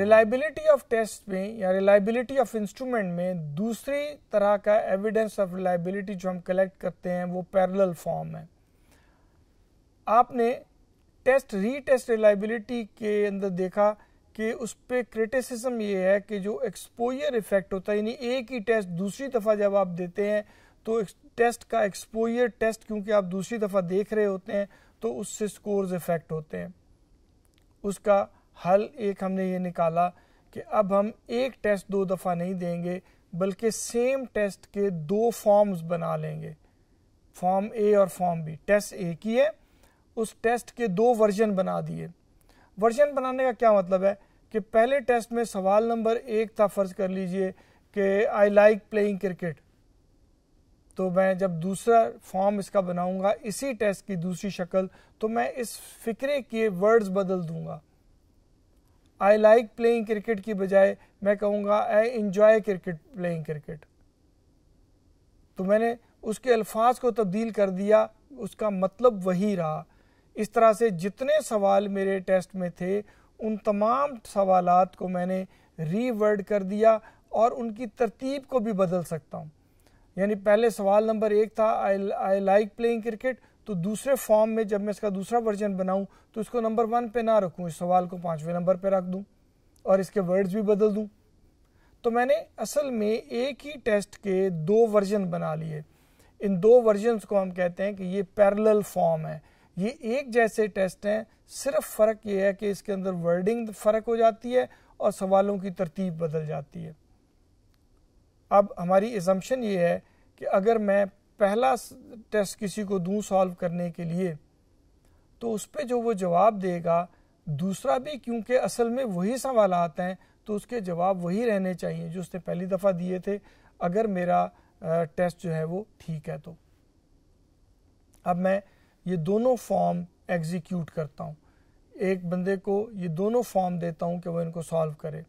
reliability of test में या reliability of instrument में दूसरी तरह का एविडेंस ऑफ रिलायबिलिटी जो हम कलेक्ट करते हैं वो पैरेलल फॉर्म है आपने टेस्ट रीटेस्ट रिलायबिलिटी के अंदर देखा कि उस पर क्रिटिसिज्म ये है कि जो एक्सपोजर इफेक्ट होता है यानी एक ही टेस्ट दूसरी दफ़ा जब आप देते हैं तो टेस्ट का एक्सपोजर टेस्ट क्योंकि आप दूसरी दफ़ा देख रहे होते हैं तो उससे स्कोर्स इफेक्ट होते हैं उसका हल एक हमने ये निकाला कि अब हम एक टेस्ट दो दफ़ा नहीं देंगे बल्कि सेम टेस्ट के दो फॉर्म्स बना लेंगे फॉर्म ए और फॉर्म बी टेस्ट ए की है उस टेस्ट के दो वर्जन बना दिए वर्जन बनाने का क्या मतलब है कि पहले टेस्ट में सवाल नंबर एक था फ़र्ज़ कर लीजिए कि आई लाइक प्लेइंग क्रिकेट तो मैं जब दूसरा फॉर्म इसका बनाऊंगा इसी टेस्ट की दूसरी शक्ल तो मैं इस फ़िक्रे के वर्ड्स बदल दूंगा आई लाइक प्लेइंग क्रिकेट की बजाय मैं कहूँगा I enjoy cricket playing cricket तो मैंने उसके अल्फाज को तब्दील कर दिया उसका मतलब वही रहा इस तरह से जितने सवाल मेरे टेस्ट में थे उन तमाम सवाल को मैंने रीवर्ड कर दिया और उनकी तरतीब को भी बदल सकता हूँ यानी पहले सवाल नंबर एक था I I like playing cricket तो दूसरे फॉर्म में जब मैं इसका दूसरा वर्जन बनाऊं तो इसको नंबर वन पे ना रखूं इस सवाल को पांचवें नंबर पे रख दूं और इसके वर्ड्स भी बदल दूं तो मैंने असल में एक ही टेस्ट के दो वर्जन बना लिए इन दो वर्जन्स को हम कहते हैं कि ये पैरेलल फॉर्म है ये एक जैसे टेस्ट हैं सिर्फ फ़र्क ये है कि इसके अंदर वर्डिंग फ़र्क हो जाती है और सवालों की तरतीब बदल जाती है अब हमारी एजम्पन ये है कि अगर मैं पहला टेस्ट किसी को दूं सॉल्व करने के लिए तो उस पर जो वो जवाब देगा दूसरा भी क्योंकि असल में वही सवाल आते हैं तो उसके जवाब वही रहने चाहिए जो उसने पहली दफ़ा दिए थे अगर मेरा टेस्ट जो है वो ठीक है तो अब मैं ये दोनों फॉर्म एग्जीक्यूट करता हूँ एक बंदे को ये दोनों फॉर्म देता हूँ कि वो इनको सॉल्व करे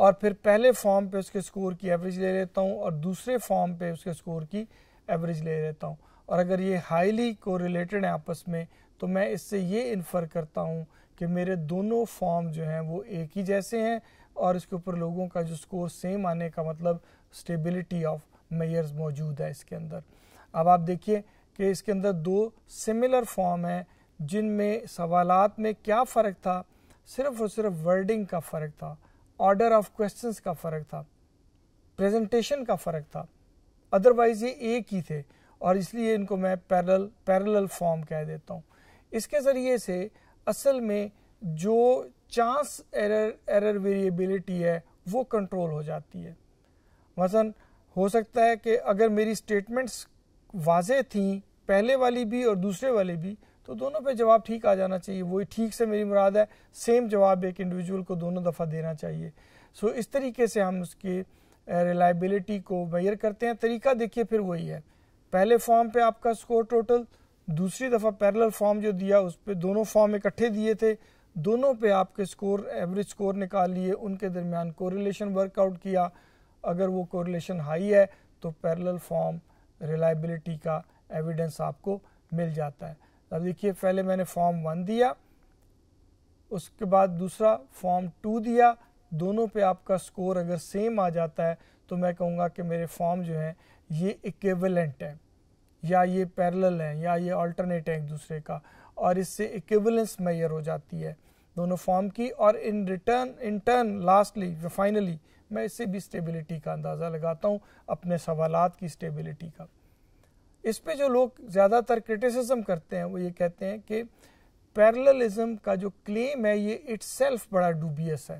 और फिर पहले फॉर्म पे उसके स्कोर की एवरेज ले लेता हूँ और दूसरे फॉर्म पे उसके स्कोर की एवरेज ले लेता हूँ और अगर ये हाईली को रिलेटेड है आपस में तो मैं इससे ये इन्फर करता हूँ कि मेरे दोनों फॉर्म जो हैं वो एक ही जैसे हैं और इसके ऊपर लोगों का जो स्कोर सेम आने का मतलब स्टेबिलिटी ऑफ मेयर्स मौजूद है इसके अंदर अब आप देखिए कि इसके अंदर दो सिमिलर फॉर्म हैं जिनमें सवालत में क्या फ़र्क था सिर्फ और सिर्फ वर्डिंग का फ़र्क था ऑर्डर ऑफ क्वेश्चंस का फ़र्क था प्रेजेंटेशन का फ़र्क था अदरवाइज़ ये एक ही थे और इसलिए इनको मैं पैरल पैरल फॉर्म कह देता हूँ इसके ज़रिए से असल में जो चांस एरर एरर वेरिएबिलिटी है वो कंट्रोल हो जाती है मसन हो सकता है कि अगर मेरी स्टेटमेंट्स वाज थी पहले वाली भी और दूसरे वाली भी तो दोनों पे जवाब ठीक आ जाना चाहिए वही ठीक से मेरी मुराद है सेम जवाब एक इंडिविजुअल को दोनों दफ़ा देना चाहिए सो इस तरीके से हम उसके रिलायबिलिटी को मैयर करते हैं तरीका देखिए फिर वही है पहले फॉर्म पे आपका स्कोर टोटल दूसरी दफ़ा पैरेलल फॉर्म जो दिया उस पर दोनों फॉर्म इकट्ठे दिए थे दोनों पे आपके स्कोर एवरेज स्कोर निकाल लिए उनके दरमियान कोरिलेशन वर्कआउट किया अगर वो कोरिलेशन हाई है तो पैरेलल फॉर्म रिलायबिलिटी का एविडेंस आपको मिल जाता है अब देखिए पहले मैंने फॉर्म वन दिया उसके बाद दूसरा फॉर्म टू दिया दोनों पे आपका स्कोर अगर सेम आ जाता है तो मैं कहूँगा कि मेरे फॉर्म जो हैं ये इक्विवेलेंट हैं या ये पैरेलल हैं या ये ऑल्टरनेट हैं एक दूसरे का और इससे इक्विवेलेंस मैयर हो जाती है दोनों फॉर्म की और in return in turn lastly finally मैं इससे भी स्टेबिलिटी का अंदाज़ा लगाता हूँ अपने सवालत की स्टेबिलिटी का इस पे जो लोग ज़्यादातर क्रिटिसिज्म करते हैं वो ये कहते हैं कि पैरलिज्म का जो क्लेम है ये इट्स बड़ा डूबियस है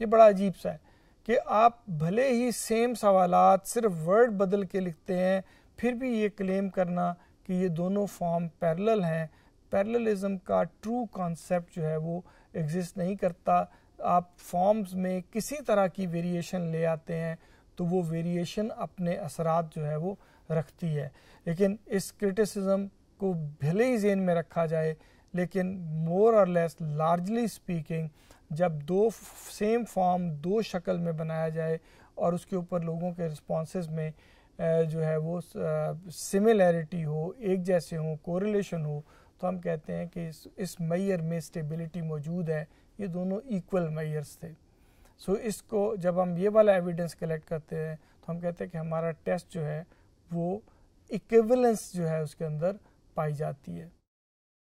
ये बड़ा अजीब सा है कि आप भले ही सेम सवालात सिर्फ वर्ड बदल के लिखते हैं फिर भी ये क्लेम करना कि ये दोनों फॉर्म पैरल हैं पैरलिज्म का ट्रू कॉन्सेप्ट जो है वो एग्जिस्ट नहीं करता आप फॉर्म्स में किसी तरह की वेरिएशन ले आते हैं तो वो वेरिएशन अपने असरात जो है वो रखती है लेकिन इस क्रिटिसिज्म को भले ही जेन में रखा जाए लेकिन मोर और लेस लार्जली स्पीकिंग जब दो सेम फॉर्म दो शक्ल में बनाया जाए और उसके ऊपर लोगों के रिस्पॉन्स में जो है वो सिमिलैरिटी हो एक जैसे हो कोरिलेशन हो तो हम कहते हैं कि इस इस मैयर में स्टेबिलिटी मौजूद है ये दोनों इक्वल मैयर्स थे सो so, इसको जब हम ये वाला एविडेंस कलेक्ट करते हैं तो हम कहते हैं कि हमारा टेस्ट जो है वो इक्विवेलेंस जो है उसके अंदर पाई जाती है